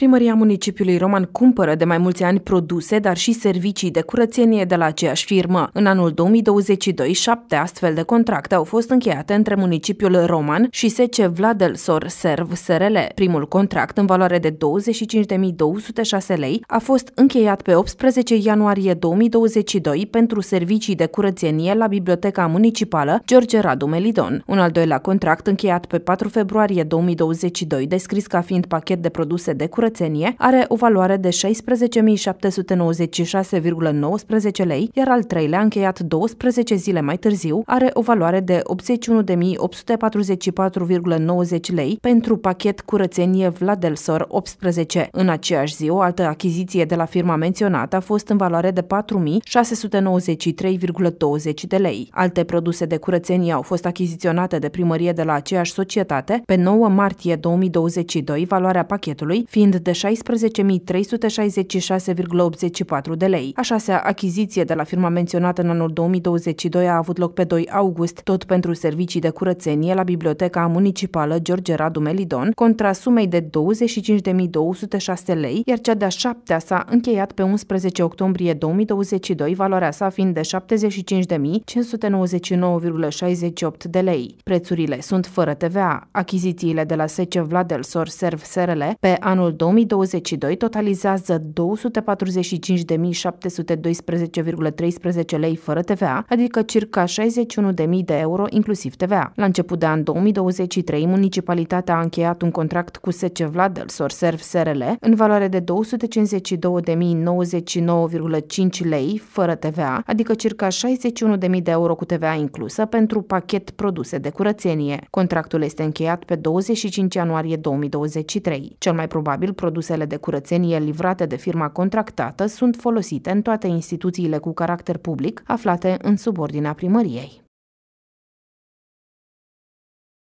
Primăria municipiului Roman cumpără de mai mulți ani produse, dar și servicii de curățenie de la aceeași firmă. În anul 2022, șapte astfel de contracte au fost încheiate între municipiul Roman și SC Vladelsor Serv SRL. Primul contract, în valoare de 25.206 lei, a fost încheiat pe 18 ianuarie 2022 pentru servicii de curățenie la Biblioteca Municipală George Radu Melidon. Un al doilea contract, încheiat pe 4 februarie 2022, descris ca fiind pachet de produse de curățenie, curățenie are o valoare de 16.796,19 lei, iar al treilea, încheiat 12 zile mai târziu, are o valoare de 81.844,90 lei pentru pachet curățenie Vladelsor 18. În aceeași zi, o altă achiziție de la firma menționată a fost în valoare de 4.693,20 de lei. Alte produse de curățenie au fost achiziționate de primărie de la aceeași societate pe 9 martie 2022, valoarea pachetului fiind fiind de 16.366,84 de lei. A șasea achiziție de la firma menționată în anul 2022 a avut loc pe 2 august, tot pentru servicii de curățenie la Biblioteca Municipală George Radu Melidon, contra sumei de 25.206 lei, iar cea de-a șaptea s-a încheiat pe 11 octombrie 2022, valoarea sa fiind de 75.599,68 de lei. Prețurile sunt fără TVA. Achizițiile de la Sece Vladel Sor Serv SRL pe anul 2022 totalizează 245.712,13 lei fără TVA, adică circa 61.000 de euro inclusiv TVA. La început de an 2023, municipalitatea a încheiat un contract cu Sece Vlad Sorserv SRL în valoare de 252.099,5 lei fără TVA, adică circa 61.000 de euro cu TVA inclusă pentru pachet produse de curățenie. Contractul este încheiat pe 25 ianuarie 2023. Cel mai probabil, produsele de curățenie livrate de firma contractată sunt folosite în toate instituțiile cu caracter public aflate în subordinea primăriei.